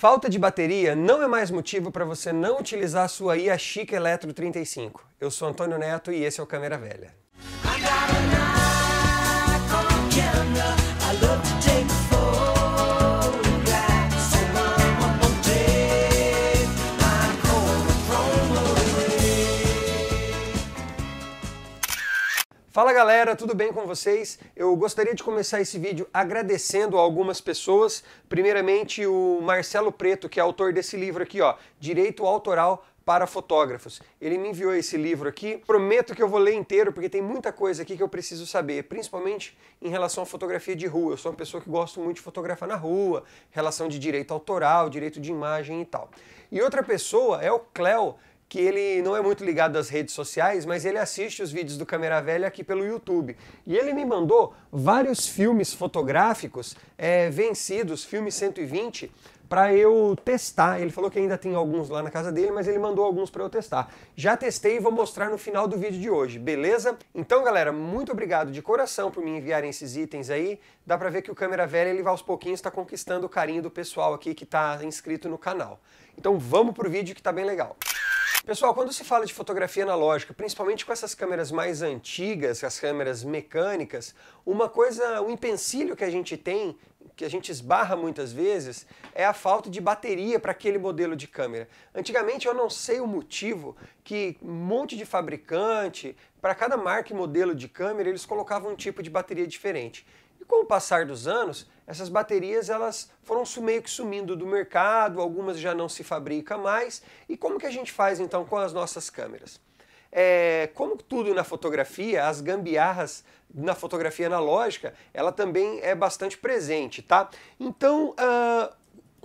Falta de bateria não é mais motivo para você não utilizar a sua Yashica Electro 35. Eu sou Antônio Neto e esse é o Câmera Velha. Fala galera, tudo bem com vocês? Eu gostaria de começar esse vídeo agradecendo a algumas pessoas. Primeiramente, o Marcelo Preto, que é autor desse livro aqui, ó, Direito Autoral para fotógrafos. Ele me enviou esse livro aqui. Prometo que eu vou ler inteiro, porque tem muita coisa aqui que eu preciso saber, principalmente em relação à fotografia de rua. Eu sou uma pessoa que gosto muito de fotografar na rua, relação de direito autoral, direito de imagem e tal. E outra pessoa é o Cléo, que ele não é muito ligado às redes sociais, mas ele assiste os vídeos do Câmera Velha aqui pelo YouTube. E ele me mandou vários filmes fotográficos é, vencidos, filme 120, para eu testar. Ele falou que ainda tem alguns lá na casa dele, mas ele mandou alguns para eu testar. Já testei e vou mostrar no final do vídeo de hoje, beleza? Então, galera, muito obrigado de coração por me enviarem esses itens aí. Dá para ver que o câmera velha ele aos pouquinhos está conquistando o carinho do pessoal aqui que está inscrito no canal. Então, vamos pro vídeo que está bem legal. Pessoal, quando se fala de fotografia analógica, principalmente com essas câmeras mais antigas, as câmeras mecânicas, uma coisa, um empecilho que a gente tem, que a gente esbarra muitas vezes, é a falta de bateria para aquele modelo de câmera. Antigamente, eu não sei o motivo que um monte de fabricante, para cada marca e modelo de câmera, eles colocavam um tipo de bateria diferente com o passar dos anos, essas baterias elas foram meio que sumindo do mercado, algumas já não se fabrica mais. E como que a gente faz então com as nossas câmeras? É, como tudo na fotografia, as gambiarras na fotografia analógica, ela também é bastante presente, tá? Então, uh,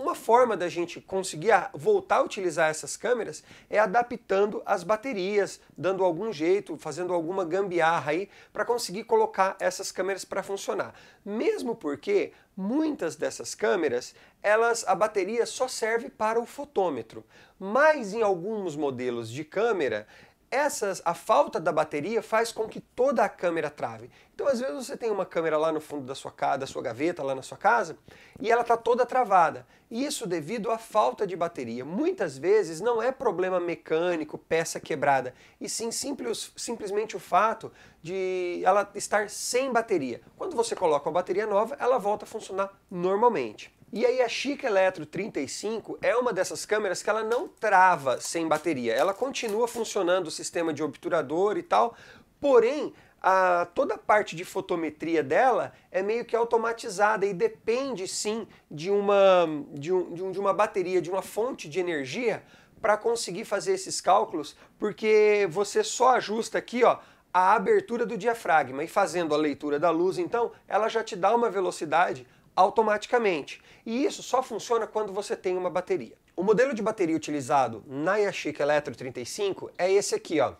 uma forma da gente conseguir voltar a utilizar essas câmeras é adaptando as baterias, dando algum jeito, fazendo alguma gambiarra aí para conseguir colocar essas câmeras para funcionar. Mesmo porque muitas dessas câmeras, elas a bateria só serve para o fotômetro, mas em alguns modelos de câmera essas, a falta da bateria faz com que toda a câmera trave. Então, às vezes você tem uma câmera lá no fundo da sua casa, da sua gaveta, lá na sua casa, e ela está toda travada. Isso devido à falta de bateria. Muitas vezes não é problema mecânico, peça quebrada, e sim simples, simplesmente o fato de ela estar sem bateria. Quando você coloca uma bateria nova, ela volta a funcionar normalmente. E aí a Chica Eletro 35 é uma dessas câmeras que ela não trava sem bateria. Ela continua funcionando o sistema de obturador e tal, porém a, toda a parte de fotometria dela é meio que automatizada e depende sim de uma, de, um, de, um, de uma bateria, de uma fonte de energia para conseguir fazer esses cálculos, porque você só ajusta aqui ó, a abertura do diafragma e fazendo a leitura da luz, então ela já te dá uma velocidade automaticamente. E isso só funciona quando você tem uma bateria. O modelo de bateria utilizado na Yashica Electro 35 é esse aqui, ó.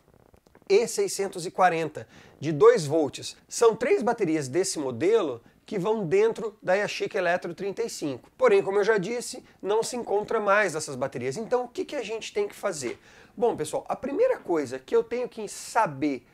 E640 de 2 volts. São três baterias desse modelo que vão dentro da Yashica Electro 35. Porém, como eu já disse, não se encontra mais essas baterias. Então, o que, que a gente tem que fazer? Bom, pessoal, a primeira coisa que eu tenho que saber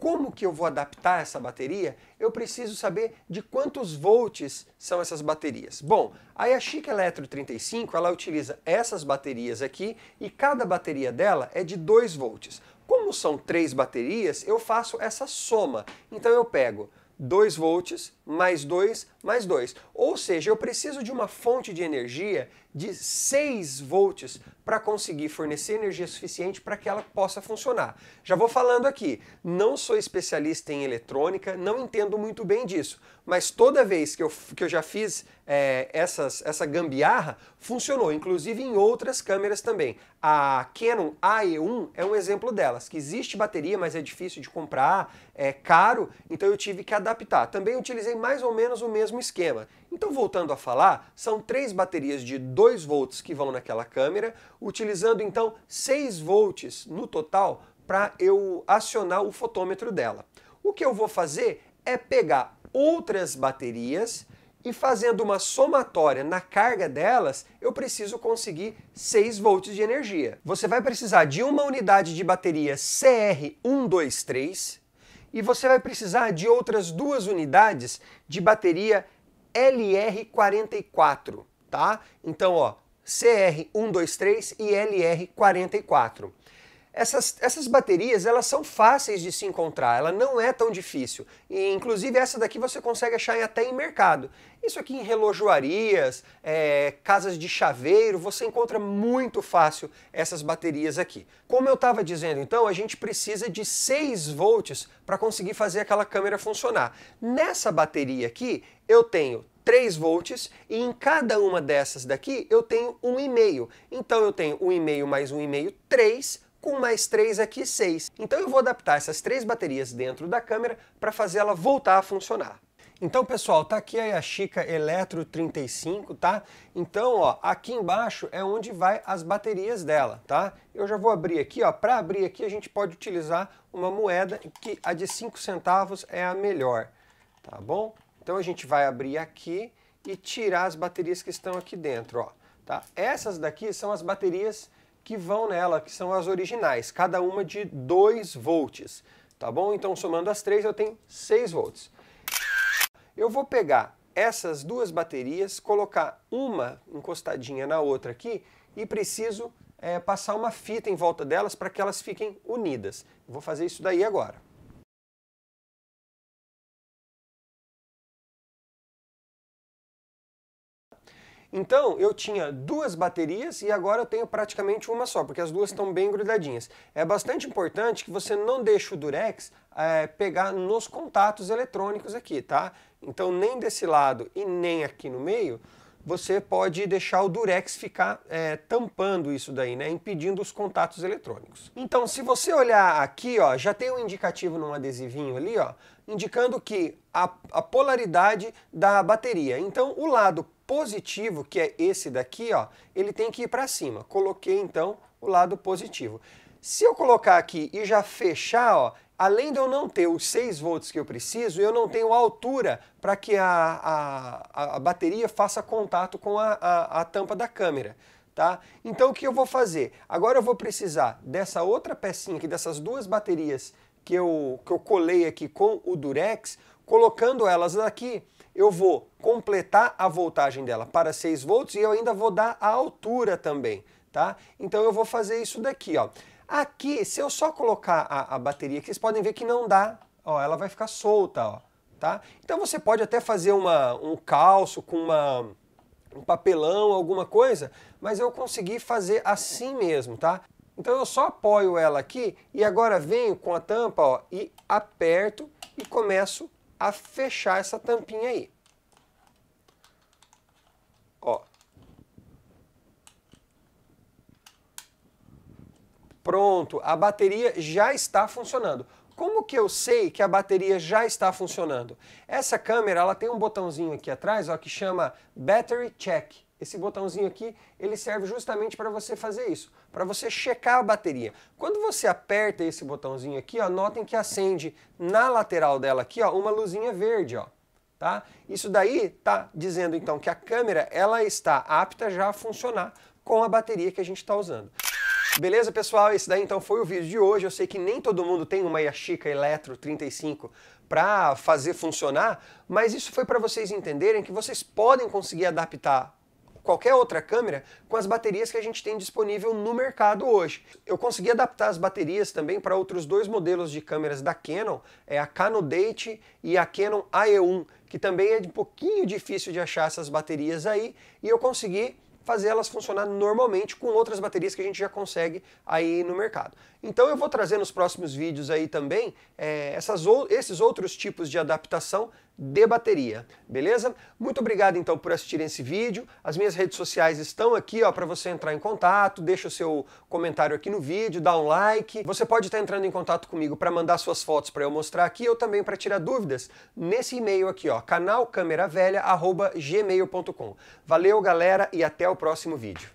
como que eu vou adaptar essa bateria? Eu preciso saber de quantos volts são essas baterias. Bom, aí a Chic Electro 35, ela utiliza essas baterias aqui e cada bateria dela é de 2 volts. Como são três baterias, eu faço essa soma. Então eu pego 2 volts mais 2, mais 2. Ou seja, eu preciso de uma fonte de energia de 6 volts para conseguir fornecer energia suficiente para que ela possa funcionar. Já vou falando aqui, não sou especialista em eletrônica, não entendo muito bem disso, mas toda vez que eu, que eu já fiz é, essas, essa gambiarra, funcionou, inclusive em outras câmeras também. A Canon AE1 é um exemplo delas, que existe bateria, mas é difícil de comprar, é caro, então eu tive que adaptar. Também utilizei mais ou menos o mesmo esquema. Então, voltando a falar, são três baterias de 2 volts que vão naquela câmera, utilizando então 6 volts no total para eu acionar o fotômetro dela. O que eu vou fazer é pegar outras baterias e fazendo uma somatória na carga delas, eu preciso conseguir 6 volts de energia. Você vai precisar de uma unidade de bateria CR123, e você vai precisar de outras duas unidades de bateria LR44, tá? Então, ó, CR123 e LR44 essas, essas baterias elas são fáceis de se encontrar, ela não é tão difícil. E, inclusive essa daqui você consegue achar até em mercado. Isso aqui em relojoarias, é, casas de chaveiro, você encontra muito fácil essas baterias aqui. Como eu estava dizendo então, a gente precisa de 6 volts para conseguir fazer aquela câmera funcionar. Nessa bateria aqui eu tenho 3 volts e em cada uma dessas daqui eu tenho 1,5. Então eu tenho 1,5 mais 1,5, 3 com mais três aqui, seis Então eu vou adaptar essas três baterias dentro da câmera para fazer ela voltar a funcionar. Então, pessoal, tá aqui a Yashica Eletro 35, tá? Então, ó, aqui embaixo é onde vai as baterias dela, tá? Eu já vou abrir aqui, ó. Para abrir aqui, a gente pode utilizar uma moeda que a de 5 centavos é a melhor, tá bom? Então a gente vai abrir aqui e tirar as baterias que estão aqui dentro, ó, tá? Essas daqui são as baterias que vão nela, que são as originais, cada uma de 2 volts, tá bom? Então somando as três eu tenho 6 volts. Eu vou pegar essas duas baterias, colocar uma encostadinha na outra aqui e preciso é, passar uma fita em volta delas para que elas fiquem unidas. vou fazer isso daí agora. Então, eu tinha duas baterias e agora eu tenho praticamente uma só, porque as duas estão bem grudadinhas. É bastante importante que você não deixe o durex é, pegar nos contatos eletrônicos aqui, tá? Então, nem desse lado e nem aqui no meio, você pode deixar o durex ficar é, tampando isso daí, né? Impedindo os contatos eletrônicos. Então, se você olhar aqui, ó, já tem um indicativo num adesivinho ali, ó, indicando que a, a polaridade da bateria. Então, o lado positivo, que é esse daqui, ó, ele tem que ir para cima. Coloquei, então, o lado positivo. Se eu colocar aqui e já fechar, ó, além de eu não ter os 6 volts que eu preciso, eu não tenho altura para que a, a, a, bateria faça contato com a, a, a tampa da câmera. Tá? Então o que eu vou fazer? Agora eu vou precisar dessa outra pecinha aqui, dessas duas baterias que eu, que eu colei aqui com o Durex, colocando elas aqui eu vou completar a voltagem dela para 6 volts e eu ainda vou dar a altura também, tá? Então eu vou fazer isso daqui, ó. Aqui, se eu só colocar a, a bateria aqui, vocês podem ver que não dá, ó, ela vai ficar solta, ó, tá? Então você pode até fazer uma, um calço com uma, um papelão, alguma coisa, mas eu consegui fazer assim mesmo, tá? Então eu só apoio ela aqui e agora venho com a tampa ó, e aperto e começo a fechar essa tampinha aí. Ó. Pronto, a bateria já está funcionando. Como que eu sei que a bateria já está funcionando? Essa câmera, ela tem um botãozinho aqui atrás, ó, que chama Battery Check. Esse botãozinho aqui, ele serve justamente para você fazer isso, para você checar a bateria. Quando você aperta esse botãozinho aqui, ó, notem que acende na lateral dela aqui, ó, uma luzinha verde, ó. Tá? Isso daí está dizendo então que a câmera ela está apta já a funcionar com a bateria que a gente está usando. Beleza, pessoal? Esse daí então foi o vídeo de hoje. Eu sei que nem todo mundo tem uma Yashica Electro 35 para fazer funcionar, mas isso foi para vocês entenderem que vocês podem conseguir adaptar qualquer outra câmera com as baterias que a gente tem disponível no mercado hoje. Eu consegui adaptar as baterias também para outros dois modelos de câmeras da Canon, é a Canon Date e a Canon AE1, que também é um pouquinho difícil de achar essas baterias aí, e eu consegui fazer elas funcionar normalmente com outras baterias que a gente já consegue aí no mercado. Então eu vou trazer nos próximos vídeos aí também é, essas esses outros tipos de adaptação de bateria, beleza? Muito obrigado então por assistir esse vídeo. As minhas redes sociais estão aqui, ó, para você entrar em contato, deixa o seu comentário aqui no vídeo, dá um like. Você pode estar entrando em contato comigo para mandar suas fotos para eu mostrar aqui ou também para tirar dúvidas nesse e-mail aqui, ó, canalcameravelha@gmail.com. Valeu, galera, e até o próximo vídeo.